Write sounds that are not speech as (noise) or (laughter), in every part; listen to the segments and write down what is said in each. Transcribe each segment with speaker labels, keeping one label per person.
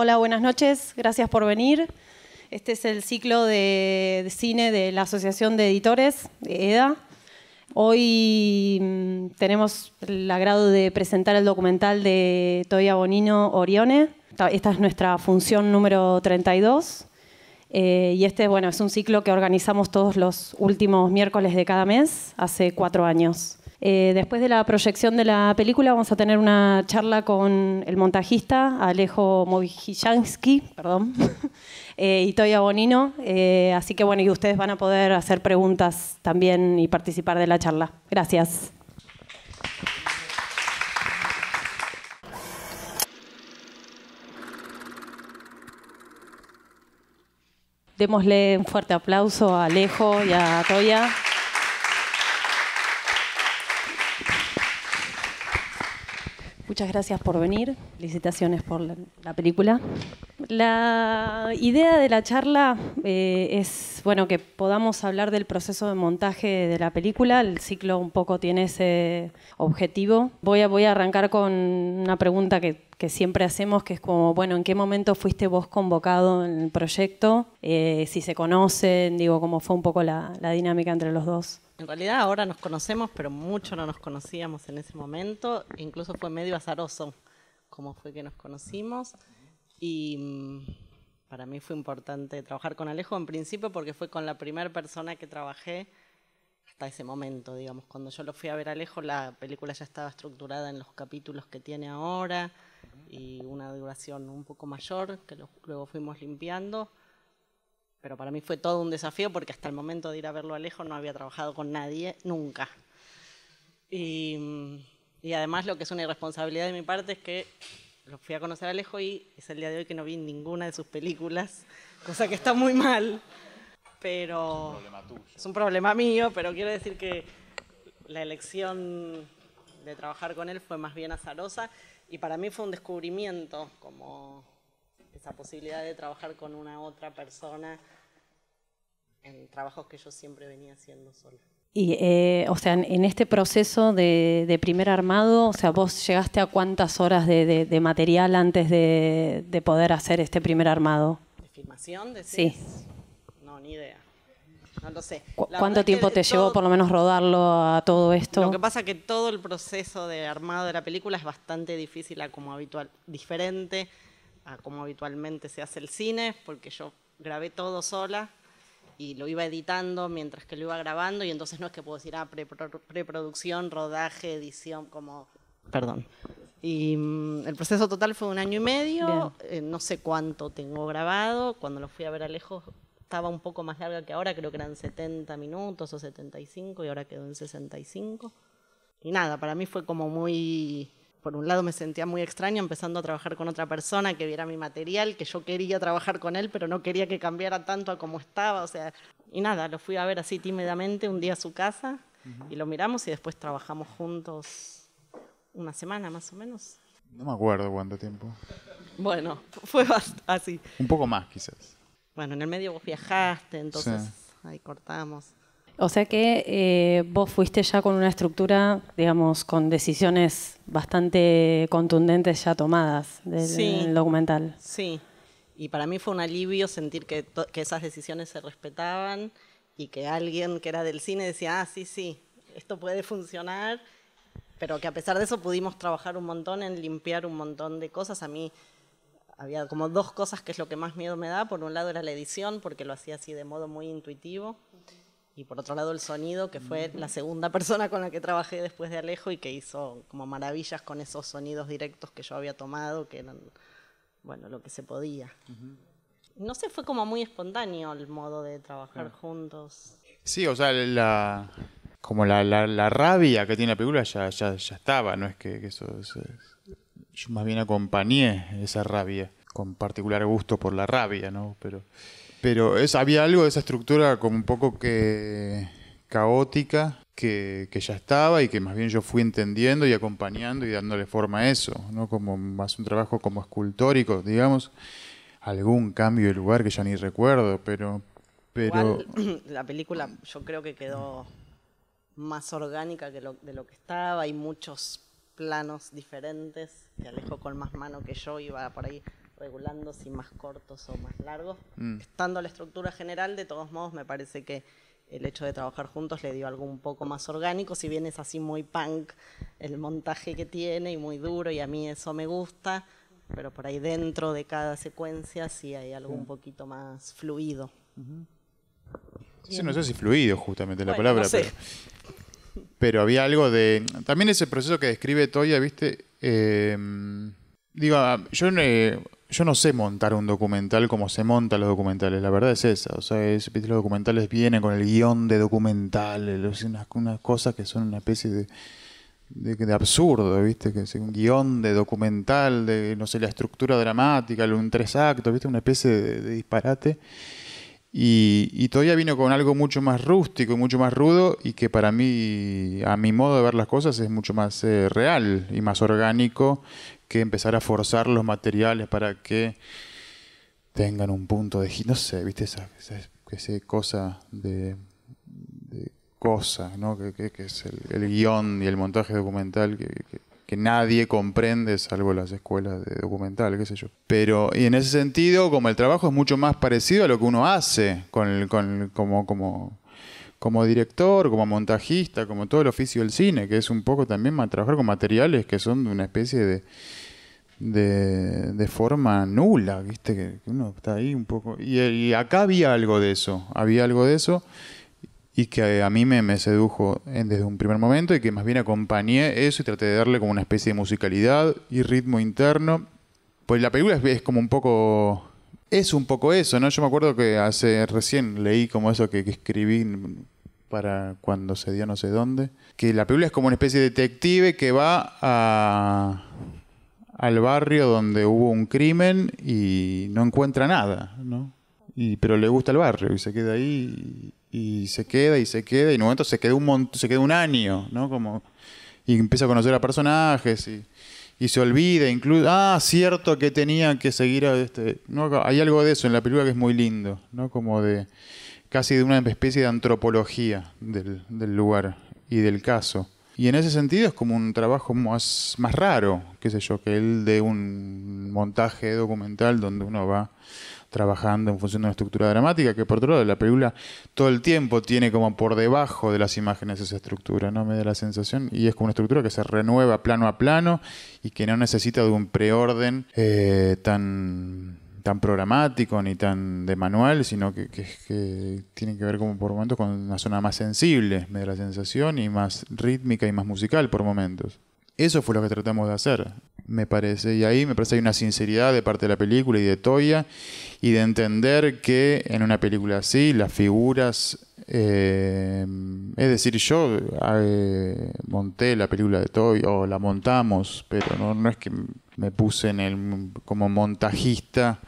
Speaker 1: Hola, buenas noches, gracias por venir. Este es el ciclo de, cine de la Asociación de Editores, de EDA. Hoy mm, tenemos el agrado de presentar el documental de Toya Bonino Orione. Esta, es nuestra función número 32. Eh, y este bueno, es un ciclo que organizamos todos los últimos miércoles de cada mes, hace cuatro años. Eh, después de la proyección de la película vamos a tener una charla con el montajista Alejo Movijansky, perdón, (laughs) eh, y Toya Bonino, eh, así que bueno, y ustedes van a poder hacer preguntas también y participar de la charla. Gracias. Démosle un fuerte aplauso a Alejo y a Toya. muchas gracias por venir. Felicitaciones por la, película. La idea de la charla eh, es bueno, que podamos hablar del proceso de montaje de la película. El ciclo un poco tiene ese objetivo. Voy a, voy a arrancar con una pregunta que, que siempre hacemos, que es como, bueno, ¿en qué momento fuiste vos convocado en el proyecto? Eh, si se conocen, digo, cómo fue un poco la, la dinámica entre los dos.
Speaker 2: En realidad ahora nos conocemos, pero mucho no nos conocíamos en ese momento. Incluso fue medio azaroso cómo fue que nos conocimos. Y mm, para mí fue importante trabajar con Alejo en principio porque fue con la primera persona que trabajé hasta ese momento, digamos. Cuando yo lo fui a ver a Alejo, la película ya estaba estructurada en los capítulos que tiene ahora y una duración un poco mayor, que luego fuimos limpiando. Pero para mí fue todo un desafío porque hasta el momento de ir a verlo a Alejo no había trabajado con nadie nunca. Y, y además lo que es una irresponsabilidad de mi parte es que lo fui a conocer a Alejo y es el día de hoy que no vi ninguna de sus películas, cosa que está muy mal, pero... Es un problema Es un problema mío, pero quiero decir que la elección de trabajar con él fue más bien azarosa y para mí fue un descubrimiento, como esa posibilidad de trabajar con una otra persona en trabajos que yo siempre venía haciendo solo.
Speaker 1: Y, eh, o sea, en este proceso de, primer armado, o sea, vos llegaste a cuántas horas de, material antes de, poder hacer este primer armado? ¿De filmación? Sí.
Speaker 2: No, ni idea. No lo sé. ¿Cuánto tiempo te llevó por lo
Speaker 1: menos rodarlo a todo esto? Lo que
Speaker 2: pasa es que todo el proceso de armado de la película es bastante difícil a como habitual, diferente a como habitualmente se hace el cine, porque yo grabé todo sola y lo iba editando mientras que lo iba grabando y entonces no es que puedo decir, ah, preproducción, rodaje, edición, como, perdón. Y mm, el proceso total fue un año y medio, eh, no sé cuánto tengo grabado, cuando lo fui a ver a lejos estaba un poco más larga que ahora, creo que eran 70 minutos o 75 y ahora quedó en 65. Y nada, para mí fue como muy por un lado me sentía muy extraño empezando a trabajar con otra persona que viera mi material, que yo quería trabajar con él, pero no quería que cambiara tanto a como estaba, o sea, y nada, lo fui a ver así tímidamente un día a su casa y lo miramos y después trabajamos juntos una semana más o menos.
Speaker 3: No me acuerdo cuánto tiempo.
Speaker 2: Bueno, fue así.
Speaker 3: Un poco más quizás.
Speaker 2: Bueno, en el medio vos viajaste, entonces ahí cortamos. O
Speaker 1: sea que eh, vos fuiste ya con una estructura, digamos, con decisiones bastante contundentes ya tomadas del documental.
Speaker 2: Sí, y para mí fue un alivio sentir que, esas decisiones se respetaban y que alguien que era del cine decía, ah, sí, sí, esto puede funcionar, pero que a pesar de eso pudimos trabajar un montón en limpiar un montón de cosas. A mí había como dos cosas que es lo que más miedo me da. Por un lado era la edición, porque lo hacía así de modo muy intuitivo y por otro lado el sonido, que fue la segunda persona con la que trabajé después de Alejo y que hizo como maravillas con esos sonidos directos que yo había tomado, que eran, bueno, lo que se podía. No sé, fue como muy espontáneo el modo de trabajar juntos.
Speaker 3: Sí, o sea, la, como la, rabia que tiene la película ya, ya, ya estaba, no es que, eso, Yo más bien acompañé esa rabia, con particular gusto por la rabia, ¿no? Pero... Pero es, había algo de esa estructura como un poco que caótica que, ya estaba y que más bien yo fui entendiendo y acompañando y dándole forma a eso, ¿no? Como más un trabajo como escultórico, digamos, algún cambio de lugar que ya ni recuerdo, pero... pero... (clears throat) la película
Speaker 2: yo creo que quedó más orgánica que lo, de lo que estaba, hay muchos planos diferentes Te Alejo con más mano que yo iba por ahí regulando si más cortos o más largos. Estando mm. Estando la estructura general, de todos modos, me parece que el hecho de trabajar juntos le dio algo un poco más orgánico, si bien es así muy punk el montaje que tiene y muy duro, y a mí eso me gusta, pero por ahí dentro de cada secuencia sí hay algo un mm. poquito más fluido.
Speaker 3: no sé si fluido justamente la palabra, pero, había algo de... También ese proceso que describe Toya, viste... Eh, digo, ah, yo... no yo no sé montar un documental como se montan los documentales, la verdad es esa. O sea, es, los documentales vienen con el guión de documental, unas, unas cosas que son una especie de, de, de, absurdo, ¿viste? Que es un guión de documental, de, no sé, la estructura dramática, un tres actos, ¿viste? Una especie de, disparate. Y, todavía vino con algo mucho más rústico y mucho más rudo y que para mí, a mi modo de ver las cosas, es mucho más eh, real y más orgánico que empezar a forzar los materiales para que tengan un punto de No sé, viste esa, cosa de, de cosa, ¿no? Que, es el, guión y el montaje documental que, que, nadie comprende salvo las escuelas de documental, qué sé yo. Pero, y en ese sentido, como el trabajo es mucho más parecido a lo que uno hace con, el, con como, como como director, como montajista, como todo el oficio del cine, que es un poco también trabajar con materiales que son de una especie de, de, de forma nula, ¿viste? Que uno está ahí un poco. Y, acá había algo de eso, había algo de eso y que a mí me, sedujo desde un primer momento y que más bien acompañé eso y traté de darle como una especie de musicalidad y ritmo interno. Pues la película es como un poco es un poco eso, ¿no? Yo me acuerdo que hace recién leí como eso que, escribí para cuando se dio no sé dónde, que la película es como una especie de detective que va a al barrio donde hubo un crimen y no encuentra nada, ¿no? Y, pero le gusta el barrio y se queda ahí y, se queda y se queda y en un momento se queda un, se queda un año, ¿no? Como, y empieza a conocer a personajes y y se olvida, incluso, ah, cierto que tenía que seguir a este... ¿no? Hay algo de eso en la película que es muy lindo, ¿no? Como de casi de una especie de antropología del, del lugar y del caso. Y en ese sentido es como un trabajo más, más raro, qué sé yo, que el de un montaje documental donde uno va trabajando en función de una estructura dramática, que por otro lado la película todo el tiempo tiene como por debajo de las imágenes esa estructura, ¿no? Me da la sensación, y es como una estructura que se renueva plano a plano y que no necesita de un preorden eh, tan tan programático ni tan de manual, sino que, que, tiene que ver como por momentos con una zona más sensible, me da la sensación, y más rítmica y más musical por momentos. Eso fue lo que tratamos de hacer me parece. Y ahí me parece que hay una sinceridad de parte de la película y de Toya y de entender que en una película así las figuras... Eh, es decir, yo eh, monté la película de Toya o la montamos, pero no, no es que me puse en el, como montajista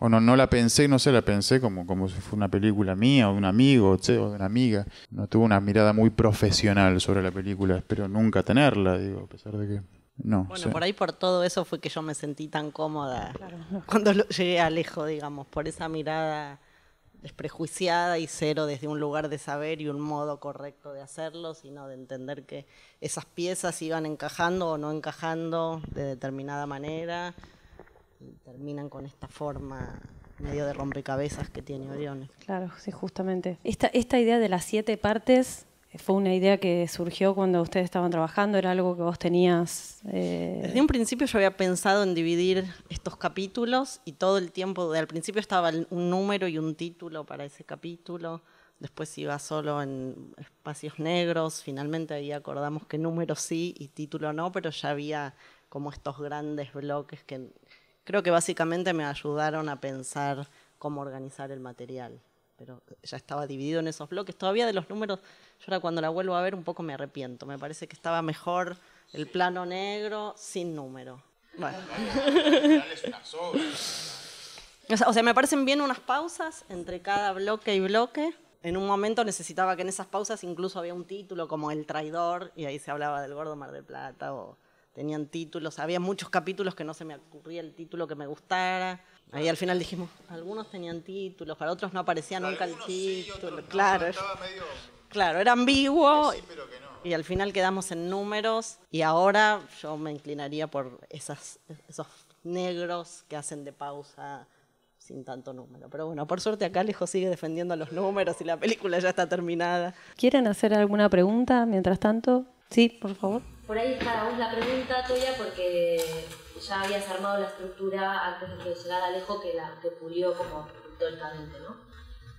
Speaker 3: o no, no la pensé, no sé, la pensé como, como si fuera una película mía o de un amigo o de una amiga. No tuve una mirada muy profesional sobre la película, espero nunca tenerla, digo, a pesar de que no, bueno, por ahí
Speaker 2: por todo eso fue que yo me sentí tan cómoda (laughs) cuando lo llegué a lejos, digamos, por esa mirada desprejuiciada y cero desde un lugar de saber y un modo correcto de hacerlo, sino de entender que esas piezas iban encajando o no encajando de determinada manera y terminan con esta forma medio de rompecabezas que tiene Orión.
Speaker 1: Claro, sí, justamente. esta idea de las siete partes fue una idea que surgió cuando ustedes estaban trabajando, era algo que vos tenías... Eh,
Speaker 2: Desde un principio yo había pensado en dividir estos capítulos y todo el tiempo, al principio estaba un número y un título para ese capítulo, después iba solo en espacios negros, finalmente ahí acordamos que número sí y título no, pero ya había como estos grandes bloques que creo que básicamente me ayudaron a pensar cómo organizar el material pero ya estaba dividido en esos bloques. Todavía de los números, yo ahora cuando la vuelvo a ver un poco me arrepiento. Me parece que estaba mejor el plano negro sin número. Bueno. (laughs) o sea, me parecen bien unas pausas entre cada bloque y bloque. En un momento necesitaba que en esas pausas incluso había un título como El traidor y ahí se hablaba del gordo Mar de Plata o tenían títulos, había muchos capítulos que no se me ocurría el título que me gustara. Ahí al final dijimos, algunos tenían títulos, para otros no aparecía nunca el título. claro, claro, era ambiguo. Y al final quedamos en números y ahora yo me inclinaría por esos negros que hacen de pausa sin tanto número. Pero bueno, por suerte acá Alejo sigue defendiendo los números y la película ya está terminada.
Speaker 1: ¿Quieren hacer alguna pregunta mientras tanto? Sí, por favor
Speaker 2: por ahí está aún la pregunta tuya porque ya habías armado la estructura antes de que llegara Alejo que la que pulió como totalmente, ¿no?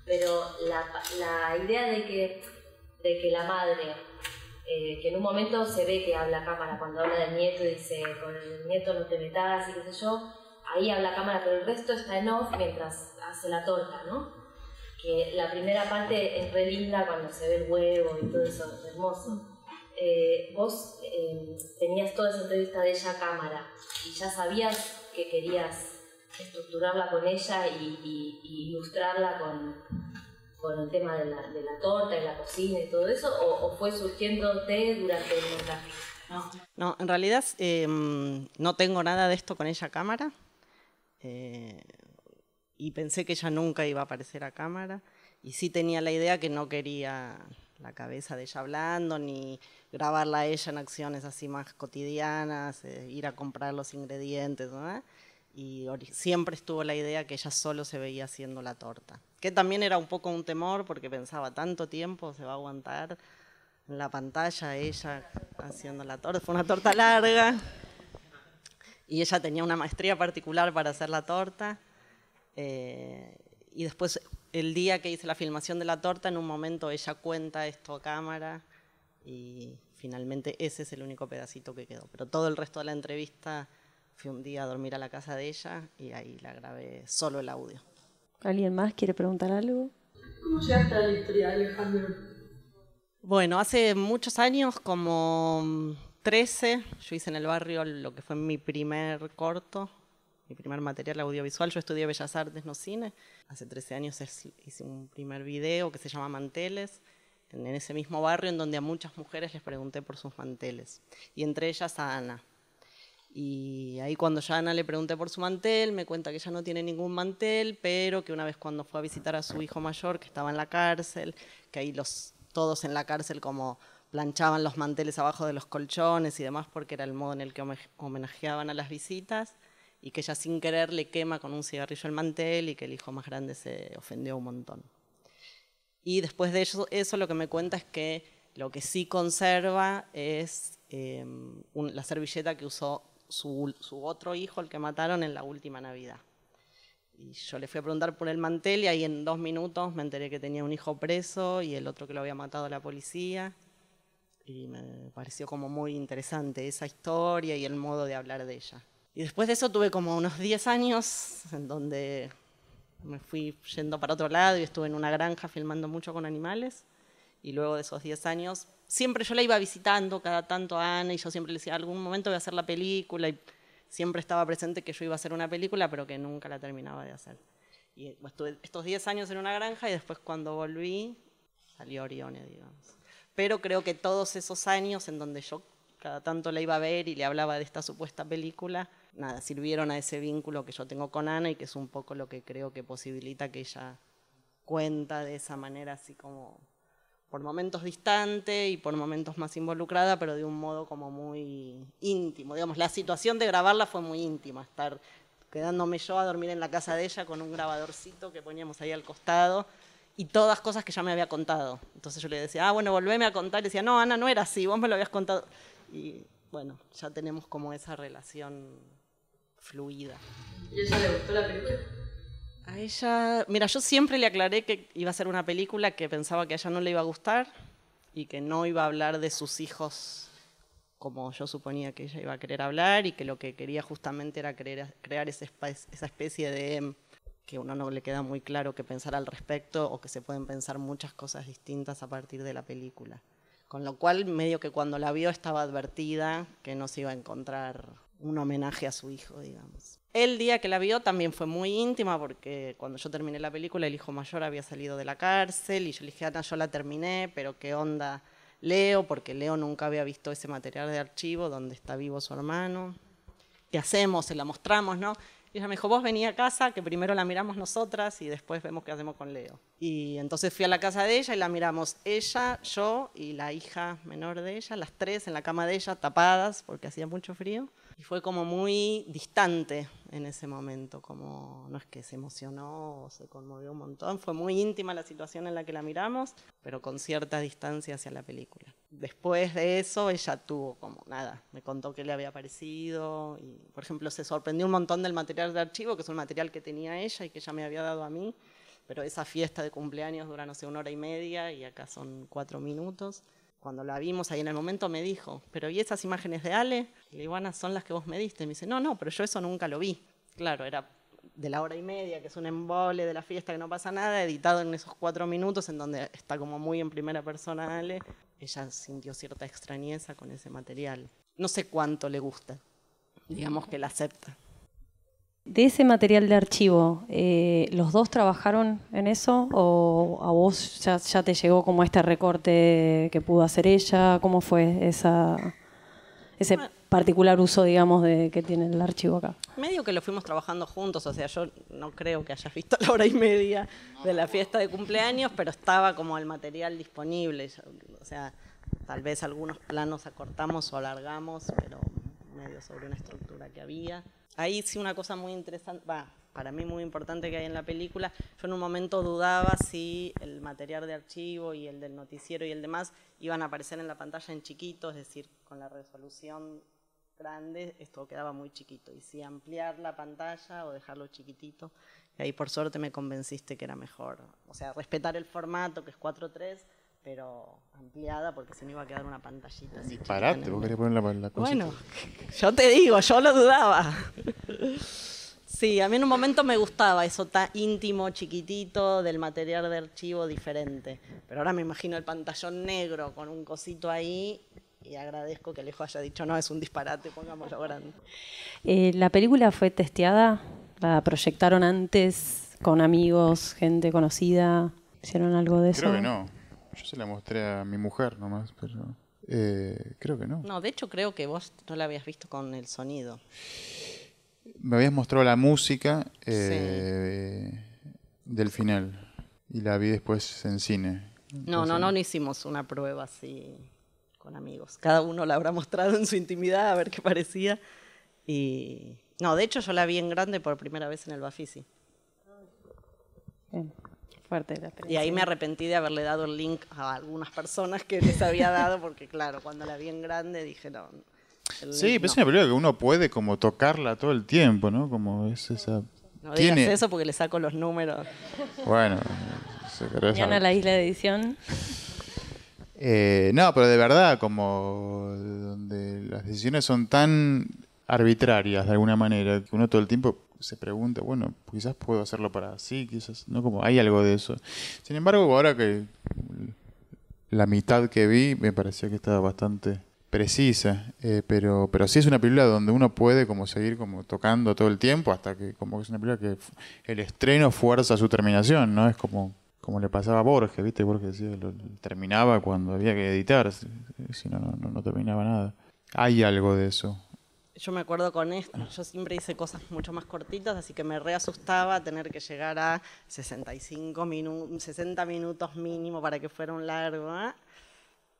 Speaker 2: Pero la, la idea de que, de que la madre eh, que en un momento se ve que habla cámara cuando habla del nieto y dice con el nieto no te metas y qué sé yo, ahí habla cámara, pero el resto está en off mientras hace la torta, ¿no? Que la primera parte es re linda cuando se ve el huevo y todo eso, es hermoso. Eh, vos eh, tenías toda esa entrevista de ella a cámara y ya sabías que querías estructurarla con ella y, ilustrarla con, con, el tema de la, torta y la cocina y todo eso, o, o fue surgiéndote durante el montaje? No. en realidad em, no tengo nada de esto con ella a cámara. Eh, y pensé que ella nunca iba a aparecer a cámara. Y sí tenía la idea que no quería la cabeza de ella hablando, ni grabarla a ella en acciones así más cotidianas, eh, ir a comprar los ingredientes, Y siempre estuvo la idea que ella solo se veía haciendo la torta, que también era un poco un temor porque pensaba, tanto tiempo se va a aguantar en la pantalla ella haciendo la torta, fue una torta larga, y ella tenía una maestría particular para hacer la torta. Eh, y después el día que hice la filmación de la torta, en un momento ella cuenta esto a cámara y finalmente ese es el único pedacito que quedó. Pero todo el resto de la entrevista fui un día a dormir a la casa de ella y ahí la grabé solo el audio.
Speaker 1: ¿Alguien más quiere preguntar algo? ¿Cómo llegaste a la historia, Alejandro?
Speaker 2: Bueno, hace muchos años, como 13, yo hice en el barrio lo que fue mi primer corto, mi primer material audiovisual. Yo estudié Bellas Artes, no cine. Hace 13 años hice un primer video que se llama Manteles, en ese mismo barrio en donde a muchas mujeres les pregunté por sus manteles, y entre ellas a Ana. Y ahí cuando ya Ana le pregunté por su mantel, me cuenta que ella no tiene ningún mantel, pero que una vez cuando fue a visitar a su hijo mayor, que estaba en la cárcel, que ahí los, todos en la cárcel como planchaban los manteles abajo de los colchones y demás, porque era el modo en el que homenajeaban a las visitas, y que ella sin querer le quema con un cigarrillo el mantel y que el hijo más grande se ofendió un montón. Y después de eso, eso lo que me cuenta es que lo que sí conserva es em, la servilleta que usó su, su, otro hijo, el que mataron en la última Navidad. Y yo le fui a preguntar por el mantel y ahí en dos minutos me enteré que tenía un hijo preso y el otro que lo había matado a la policía. Y me pareció como muy interesante esa historia y el modo de hablar de ella. Y después de eso tuve como unos 10 años en donde me fui yendo para otro lado y estuve en una granja filmando mucho con animales. Y luego de esos 10 años, siempre yo la iba visitando cada tanto a Ana y yo siempre le decía, algún momento voy a hacer la película. Y siempre estaba presente que yo iba a hacer una película, pero que nunca la terminaba de hacer. Y estuve estos 10 años en una granja y después cuando volví, salió Orione, digamos. Pero creo que todos esos años en donde yo cada tanto la iba a ver y le hablaba de esta supuesta película, nada, sirvieron a ese vínculo que yo tengo con Ana y que es un poco lo que creo que posibilita que ella cuenta de esa manera así como por momentos distante y por momentos más involucrada, pero de un modo como muy íntimo. Digamos, la situación de grabarla fue muy íntima, estar quedándome yo a dormir en la casa de ella con un grabadorcito que poníamos ahí al costado y todas cosas que ya me había contado. Entonces yo le decía, ah, bueno, volveme a contar. Y decía, no, Ana, no era así, vos me lo habías contado. Y bueno, ya tenemos como esa relación fluida. ¿Y a ella le gustó la película? A ella, mira, yo siempre le aclaré que iba a ser una película que pensaba que a ella no le iba a gustar y que no iba a hablar de sus hijos como yo suponía que ella iba a querer hablar y que lo que quería justamente era crear esa especie de que uno no le queda muy claro que pensar al respecto o que se pueden pensar muchas cosas distintas a partir de la película. Con lo cual, medio que cuando la vio estaba advertida que no se iba a encontrar un homenaje a su hijo, digamos. El día que la vio también fue muy íntima porque cuando yo terminé la película el hijo mayor había salido de la cárcel y yo le dije, Ana, yo la terminé, pero qué onda Leo, porque Leo nunca había visto ese material de archivo donde está vivo su hermano. ¿Qué hacemos? Se la mostramos, ¿no? Y ella me dijo, vos vení a casa, que primero la miramos nosotras y después vemos qué hacemos con Leo. Y entonces fui a la casa de ella y la miramos ella, yo y la hija menor de ella, las tres en la cama de ella, tapadas porque hacía mucho frío. Y fue como muy distante en ese momento, como no es que se emocionó o se conmovió un montón, fue muy íntima la situación en la que la miramos, pero con cierta distancia hacia la película. Después de eso ella tuvo como nada, me contó qué le había parecido y por ejemplo se sorprendió un montón del material de archivo, que es un material que tenía ella y que ella me había dado a mí, pero esa fiesta de cumpleaños dura no sé una hora y media y acá son cuatro minutos cuando la vimos ahí en el momento me dijo, pero ¿y esas imágenes de Ale? Le Ana, son las que vos me diste. me dice, no, no, pero yo eso nunca lo vi. Claro, era de la hora y media, que es un embole de la fiesta que no pasa nada, editado en esos cuatro minutos en donde está como muy en primera persona Ale. Ella sintió cierta extrañeza con ese material. No sé cuánto le gusta, digamos que la acepta
Speaker 1: de ese material de archivo, eh, ¿los dos trabajaron en eso? ¿O a vos ya, te llegó como este recorte que pudo hacer ella? ¿Cómo fue ese particular uso, digamos, que tiene el archivo acá?
Speaker 2: Medio que lo fuimos trabajando juntos, o sea, yo no creo que hayas visto (laughs) la hora y media de la fiesta de cumpleaños, pero estaba como el material disponible. O sea, tal vez algunos planos acortamos o alargamos, pero medio sobre una estructura que había ahí sí una cosa muy interesante, para mí muy importante que hay en la película, yo en un momento dudaba si el material de archivo y el del noticiero y el demás iban a aparecer en la pantalla en chiquito, es decir, con la resolución grande, esto quedaba muy chiquito. Y si ampliar la pantalla o dejarlo chiquitito, ahí por suerte me convenciste que era mejor. O sea, respetar el formato, que es 4.3, pero ampliada porque se me iba a quedar una pantallita. Así
Speaker 3: Disparate, vos la, la cosa. Bueno, (laughs) yo te digo, yo lo dudaba.
Speaker 2: Sí, a mí en un momento me gustaba eso tan íntimo, chiquitito, del material de archivo diferente. Pero ahora me imagino el pantallón negro con un cosito ahí y agradezco que Alejo haya dicho, no, es un disparate, pongámoslo grande.
Speaker 1: Eh, ¿La película fue testeada? ¿La proyectaron antes con amigos, gente conocida? ¿Hicieron algo de eso? Creo que no.
Speaker 3: Yo se la mostré a mi mujer nomás, pero eh, creo que no.
Speaker 2: No, de hecho creo que vos no la habías visto con el sonido.
Speaker 3: Me habías mostrado la música eh, eh, del final y la vi después en cine.
Speaker 2: no, no, no, no hicimos una prueba así con amigos. Cada uno la habrá mostrado en su intimidad a ver qué parecía. Y no, de hecho yo la vi en grande por primera vez en el Bafisi. Mm. Y ahí me arrepentí de haberle dado el link a algunas personas que les había dado, porque claro, cuando la vi en grande dije, no.
Speaker 3: sí, pero es una película que uno puede como tocarla todo el tiempo, ¿no? Como es esa... No digas eso
Speaker 2: porque le saco los números.
Speaker 3: Bueno, se a
Speaker 2: la isla de edición.
Speaker 3: Eh, no, pero de verdad, como donde las decisiones son tan arbitrarias de alguna manera, que uno todo el tiempo se pregunta, bueno, quizás puedo hacerlo para sí quizás, ¿no? Como hay algo de eso. Sin embargo, ahora que la mitad que vi me parecía que estaba bastante precisa, eh, pero, pero sí es una película donde uno puede como seguir como tocando todo el tiempo hasta que como es una película que el estreno fuerza su terminación, ¿no? Es como, como le pasaba a Borges, ¿viste? Borges decía, terminaba cuando había que editar, si no, no, no terminaba nada. Hay algo de eso
Speaker 2: yo me acuerdo con esto, yo siempre hice cosas mucho más cortitas, así que me re asustaba tener que llegar a 65 minutos, 60 minutos mínimo para que fuera un largo. ¿ah?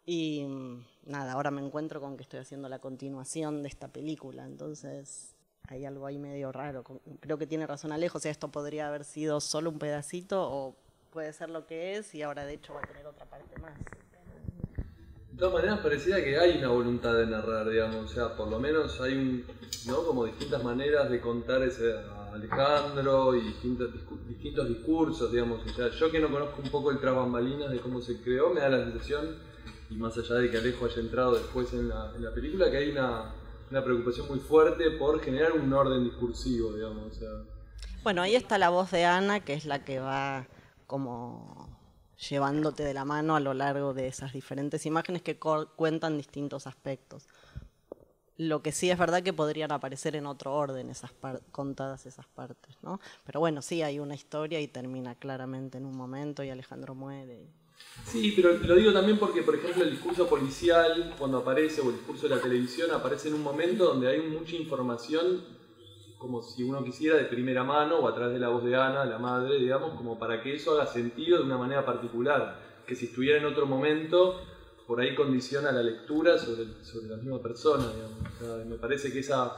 Speaker 2: Y mm, nada, ahora me encuentro con que estoy haciendo la continuación de esta película, entonces hay algo ahí medio raro. Creo que tiene razón Alejo, o sea, esto podría haber sido solo un pedacito o puede ser lo que es y ahora de hecho va a tener otra parte más.
Speaker 4: De todas maneras, parecía que hay una voluntad de narrar, digamos, o sea, por lo menos hay un, ¿no? Como distintas maneras de contar ese a Alejandro y distintos, distintos discursos, digamos, o sea, yo que no conozco un poco el trabajo de cómo se creó, me da la sensación, y más allá de que Alejo haya entrado después en la, película, que hay una, una preocupación muy fuerte por generar un orden discursivo, digamos, o sea.
Speaker 2: Bueno, ahí está la voz de Ana, que es la que va como llevándote de la mano a lo largo de esas diferentes imágenes que cuentan distintos aspectos. Lo que sí es verdad que podrían aparecer en otro orden esas contadas esas partes, ¿no? Pero bueno, sí hay una historia y termina claramente en un momento y Alejandro muere.
Speaker 4: Sí, pero lo digo también porque, por ejemplo, el discurso policial, cuando aparece, o el discurso de la televisión, aparece en un momento donde hay mucha información como si uno quisiera, de primera mano o a través de la voz de Ana, la madre, digamos, como para que eso haga sentido de una manera particular, que si estuviera en otro momento, por ahí condiciona la lectura sobre, sobre la misma persona, me parece que esa,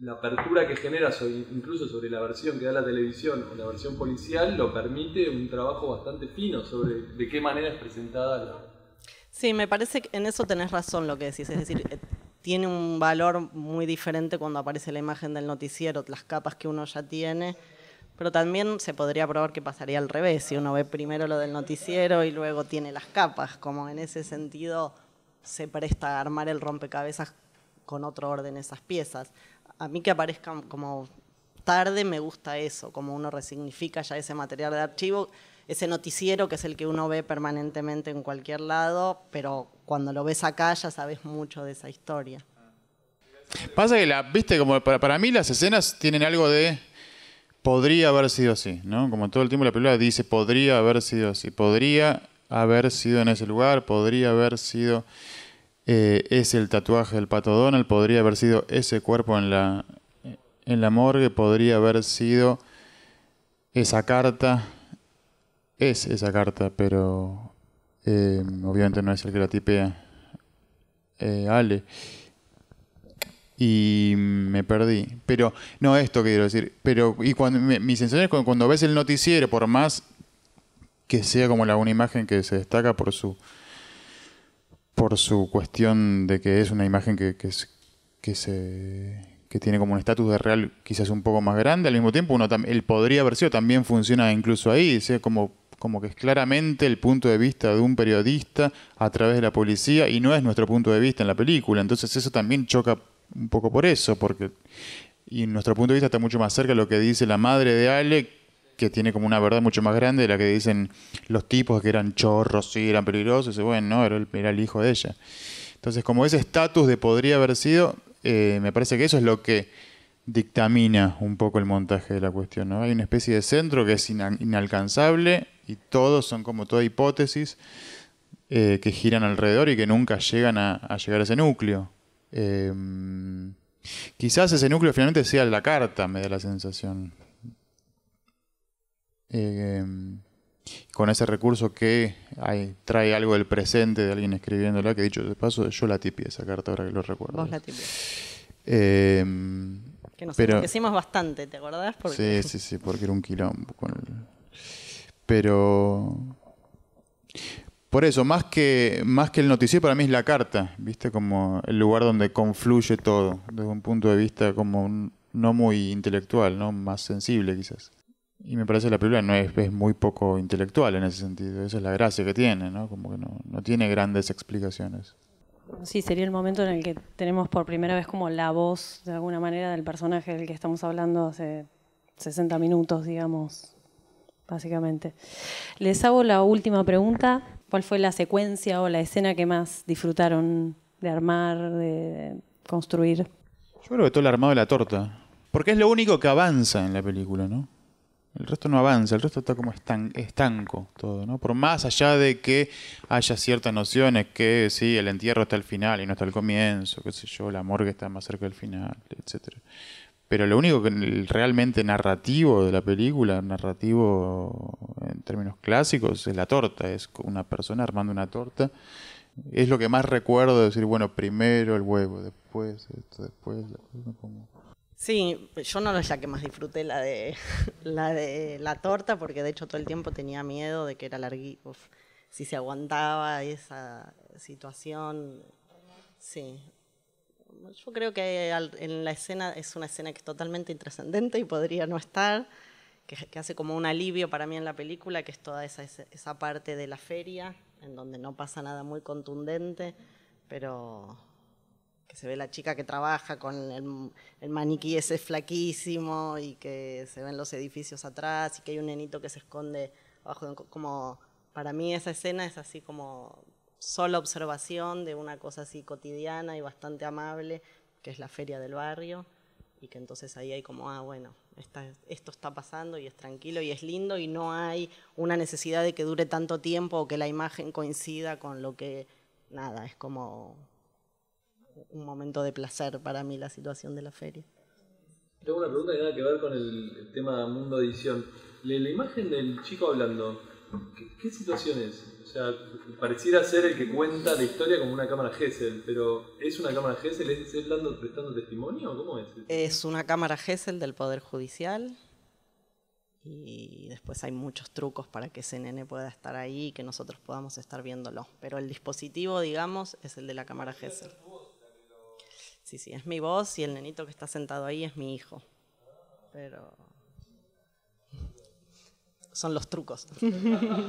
Speaker 4: la apertura que genera incluso sobre la versión que da la televisión o la versión policial lo permite un trabajo bastante fino sobre de qué manera es presentada la...
Speaker 2: Sí, me parece que en eso tenés razón lo que decís, es decir, eh, tiene un valor muy diferente cuando aparece la imagen del noticiero, las capas que uno ya tiene. Pero también se podría probar que pasaría al revés, si uno ve primero lo del noticiero y luego tiene las capas, como en ese sentido se presta a armar el rompecabezas con otro orden esas piezas. A mí que aparezcan como tarde me gusta eso, como uno resignifica ya ese material de archivo ese noticiero que es el que uno ve permanentemente en cualquier lado, pero cuando lo ves acá ya sabes mucho de esa historia.
Speaker 3: Pasa que la, viste, como para, mí las escenas tienen algo de podría haber sido así, ¿no? Como todo el tiempo la película dice podría haber sido así, podría haber sido en ese lugar, podría haber sido eh, ese el tatuaje del pato Donald, podría haber sido ese cuerpo en la, en la morgue, podría haber sido esa carta es esa carta, pero eh, obviamente no es el que la tipea eh, Ale. Y me perdí. Pero, no, esto quiero decir. Pero, y cuando, mi, cuando, ves el noticiero, por más que sea como la, una imagen que se destaca por su por su cuestión de que es una imagen que, se que tiene como un estatus de real quizás un poco más grande, al mismo tiempo uno el podría haber sido también funciona incluso ahí, sea como como que es claramente el punto de vista de un periodista a través de la policía y no es nuestro punto de vista en la película. Entonces eso también choca un poco por eso, porque y nuestro punto de vista está mucho más cerca de lo que dice la madre de Ale, que tiene como una verdad mucho más grande de la que dicen los tipos que eran chorros, sí, eran peligrosos, y bueno, no, era el, era hijo de ella. Entonces, como ese estatus de podría haber sido, eh, me parece que eso es lo que dictamina un poco el montaje de la cuestión. ¿no? Hay una especie de centro que es inalcanzable y todos son como toda hipótesis eh, que giran alrededor y que nunca llegan a, llegar a ese núcleo. Em, quizás ese núcleo finalmente sea la carta, me da la sensación. Em, con ese recurso que trae algo del presente de alguien escribiéndola, que he dicho de paso, yo la tipié esa carta ahora que lo recuerdo. Vos la eh, que nos
Speaker 2: bastante, ¿te acordás? Sí,
Speaker 3: sí, sí, porque era un quilombo con el, pero por eso, más que, más que el noticiero, para mí es la carta, ¿viste? Como el lugar donde confluye todo, desde un punto de vista como no muy intelectual, ¿no? Más sensible quizás. Y me parece la película no es, es, muy poco intelectual en ese sentido, esa es la gracia que tiene, ¿no? Como que no, no tiene grandes explicaciones.
Speaker 1: Sí, sería el momento en el que tenemos por primera vez como la voz, de alguna manera, del personaje del que estamos hablando hace 60 minutos, digamos, básicamente. Les hago la última pregunta. ¿Cuál fue la secuencia o la escena que más disfrutaron de armar, de construir? Yo
Speaker 3: creo que todo el armado de la torta. Porque es lo único que avanza en la película, ¿no? El resto no avanza, el resto está como estanco todo, ¿no? Por más allá de que haya ciertas nociones, que sí, el entierro está al final y no está al comienzo, qué sé yo, la morgue está más cerca del final, etcétera pero lo único que realmente narrativo de la película, narrativo en términos clásicos, es la torta, es una persona armando una torta. Es lo que más recuerdo de decir, bueno, primero el huevo, después esto, después,
Speaker 2: Sí, yo no sé, la que más disfruté la de (laughs) la de la torta, porque de hecho todo el tiempo tenía miedo de que era larguísimo. si se aguantaba esa situación. Sí, yo creo que en la escena es una escena que es totalmente intrascendente y podría no estar, que, hace como un alivio para mí en la película, que es toda esa, esa parte de la feria, en donde no pasa nada muy contundente, pero que se ve la chica que trabaja con el, maniquí ese flaquísimo y que se ven los edificios atrás y que hay un nenito que se esconde como para mí esa escena es así como sola observación de una cosa así cotidiana y bastante amable, que es la feria del barrio, y que entonces ahí hay como, ah, bueno, esto está pasando y es tranquilo y es lindo y no hay una necesidad de que dure tanto tiempo o que la imagen coincida con lo que, nada, es como un momento de placer para mí la situación de la feria.
Speaker 4: Tengo una pregunta que nada que ver con el tema mundo edición. la imagen del chico hablando, ¿Qué, qué situación es? O sea, pareciera ser el que cuenta la historia como una cámara Gesell, pero ¿es una cámara Gesell? ¿Es prestando testimonio o cómo es?
Speaker 2: Es una cámara Gesell del Poder Judicial y después hay muchos trucos para que ese nene pueda estar ahí y que nosotros podamos estar viéndolo. Pero el dispositivo, digamos, es el de la cámara Gesell. Sí, sí, es mi voz y el nenito que está sentado ahí es mi hijo. Pero son los trucos. (laughs)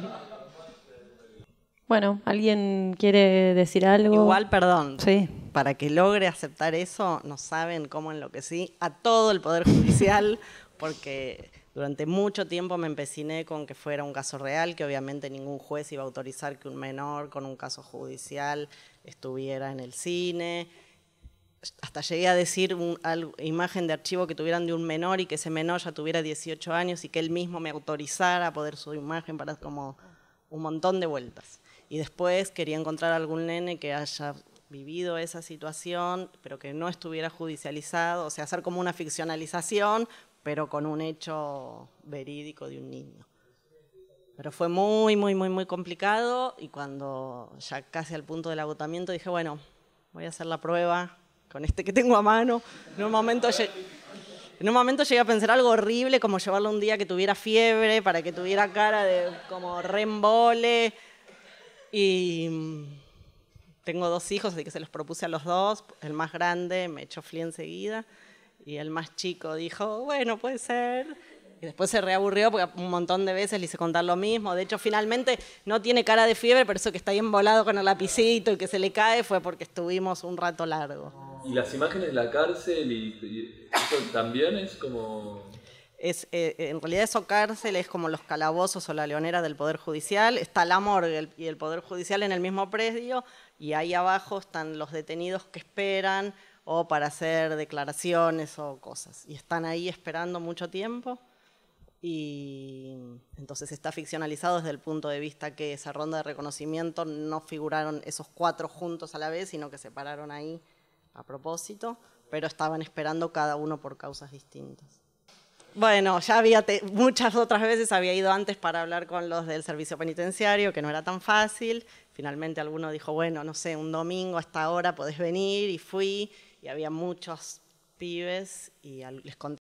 Speaker 1: Bueno, ¿alguien quiere decir algo? Igual, perdón. Sí.
Speaker 2: Para que logre aceptar eso, no saben cómo enloquecí a todo el Poder Judicial, (laughs) porque durante mucho tiempo me empeciné con que fuera un caso real, que obviamente ningún juez iba a autorizar que un menor con un caso judicial estuviera en el cine hasta llegué a decir una imagen de archivo que tuvieran de un menor y que ese menor ya tuviera 18 años y que él mismo me autorizara a poder subir imagen para como un montón de vueltas. Y después quería encontrar algún nene que haya vivido esa situación, pero que no estuviera judicializado, o sea, hacer como una ficcionalización, pero con un hecho verídico de un niño. Pero fue muy, muy, muy, muy complicado y cuando ya casi al punto del agotamiento dije, bueno, voy a hacer la prueba, con este que tengo a mano. En un momento, en llegué a pensar algo horrible, como llevarlo un día que tuviera fiebre, para que tuviera cara de como rembole. Y mm, tengo dos hijos, así que se los propuse a los dos. El más grande me echó fli enseguida. Y el más chico dijo, bueno, puede ser. Y después se reaburrió porque un montón de veces le hice contar lo mismo. De hecho, finalmente no tiene cara de fiebre, pero eso que está ahí embolado con el lapicito y que se le cae fue porque estuvimos un rato largo.
Speaker 4: Y las imágenes de la cárcel y, eso también es como...
Speaker 2: Es, eh, eh, en realidad eso cárcel es como los calabozos o la leonera del Poder Judicial. Está la morgue y el Poder Judicial en el mismo predio y ahí abajo están los detenidos que esperan o para hacer declaraciones o cosas. Y están ahí esperando mucho tiempo y entonces está ficcionalizado desde el punto de vista que esa ronda de reconocimiento no figuraron esos cuatro juntos a la vez, sino que se pararon ahí a propósito, pero estaban esperando cada uno por causas distintas. Bueno, ya había muchas otras veces había ido antes para hablar con los del servicio penitenciario, que no era tan fácil. Finalmente alguno dijo, bueno, no sé, un domingo a esta hora podés venir y fui y había muchos pibes y les conté